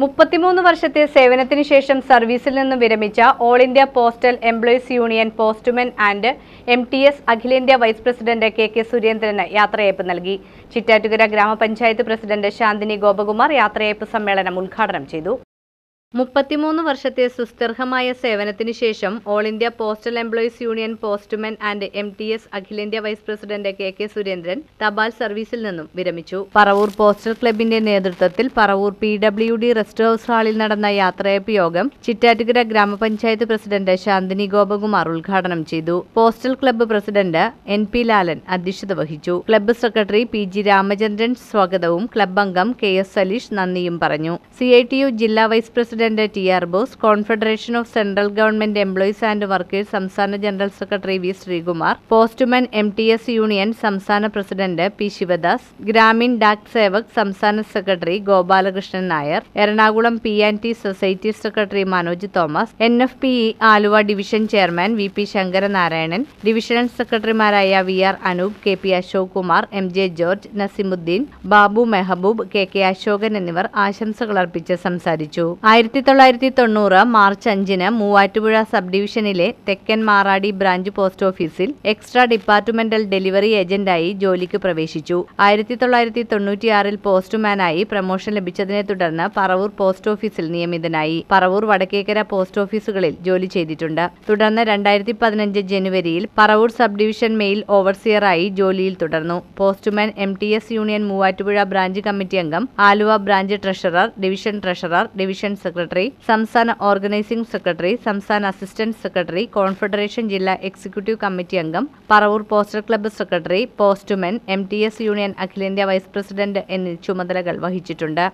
മുപ്പത്തിമൂന്ന് വർഷത്തെ സേവനത്തിന് ശേഷം സർവീസിൽ നിന്ന് വിരമിച്ച all India postal employees union postmen and M T S അഖിലേന്ത്യാ വൈസ് പ്രസിഡന്റ് കെ കെ സുരേന്ദ്രന് യാത്രയയപ്പ് നൽകി ചിറ്റാറ്റുകര ഗ്രാമപഞ്ചായത്ത് പ്രസിഡന്റ് ശാന്തിനി ഗോപകുമാർ യാത്രയയപ്പ് സമ്മേളനം ഉദ്ഘാടനം ചെയ്തു മുപ്പത്തിമൂന്ന് വർഷത്തെ സുസ്ഥിർഹമായ സേവനത്തിനു ശേഷം all India postal employees union postmen and M T S അഖിലേന്ത്യാ vice president K K Surendran തപാൽ സർവീസിൽ നിന്നും വിരമിച്ചു പറവൂർ പോസ്റ്റൽ ക്ലബിന്റെ നേതൃത്വത്തിൽ Paravur P W D rest house ഹാളിൽ നടന്ന യാത്രയപ്പ് യോഗം ചിറ്റാറ്റുകര ഗ്രാമപഞ്ചായത്ത് പ്രസിഡന്റ് ശാന്തിനി ഗോപകുമാർ ഉദ്ഘാടനം ചെയ്തു postal club president N P Lalan അധ്യക്ഷത വഹിച്ചു club secretary P G Ramachandran സ്വാഗതവും ക്ലബ് അംഗം കെ എസ് സലീഷ് നന്ദിയും പറഞ്ഞു സി ഐ ടി യു ജില്ലാ vice president president T R Bose confederation of central government employees and workers സംസ്ഥാന general secretary V Sreekumar postman M T S union സംസ്ഥാന president P Sivadas Gramin Dak Sevak സംസ്ഥാന secretary Gopalakrishnan Nair Ernakulam P and T society secretary Manoj Thomas N F P E Aluva division chairman V P Sankaranarayanan divisional സെക്രട്ടറിമാരായ V R Anoop K P Ashok Kumar M J George Nasimuddin Babu Mehaboob K K Ashokan എന്നിവർ ആശംസകൾ അർപ്പിച്ച് സംസാരിച്ചു ആയിരത്തി ആയിരത്തി തൊള്ളായിരത്തി തൊണ്ണൂറ് മാർച്ച് അഞ്ചിന് മൂവാറ്റുപുഴ സബ് ഡിവിഷനിലെ തെക്കൻ മാറാടി ബ്രാഞ്ച് പോസ്റ്റ് ഓഫീസിൽ എക്സ്ട്രാ ഡിപ്പാർട്ട്മെന്റൽ ഡെലിവറി ഏജന്റായി ജോലിക്ക് പ്രവേശിച്ചു ആയിരത്തി തൊള്ളായിരത്തി തൊണ്ണൂറ്റിയാറിൽ പോസ്റ്റ്മാനായി പ്രമോഷൻ ലഭിച്ചതിനെ തുടർന്ന് പറവൂർ പോസ്റ്റ് ഓഫീസിൽ നിയമിതനായി പറവൂർ വടക്കേക്കര പോസ്റ്റ് ഓഫീസുകളിൽ ജോലി ചെയ്തിട്ടുണ്ട് തുടർന്ന് രണ്ടായിരത്തി പതിനഞ്ച് ജനുവരിയിൽ പറവൂർ സബ് ഡിവിഷൻ മെയിൽ ഓവർസിയറായി ജോലിയിൽ തുടർന്നു postman M T S union Muvattupuzha branch committee അംഗം Aluva branch treasurer division treasurer division secretary secretary സംസ്ഥാന ഓർഗനൈസിംഗ് സെക്രട്ടറി സംസ്ഥാന അസിസ്റ്റന്റ് സെക്രട്ടറി കോൺഫെഡറേഷൻ ജില്ലാ എക്സിക്യൂട്ടീവ് കമ്മിറ്റി അംഗം Paravur postal club secretary postmen M union അഖിലേന്ത്യാ വൈസ് പ്രസിഡന്റ് എന്നീ ചുമതലകൾ വഹിച്ചിട്ടുണ്ട്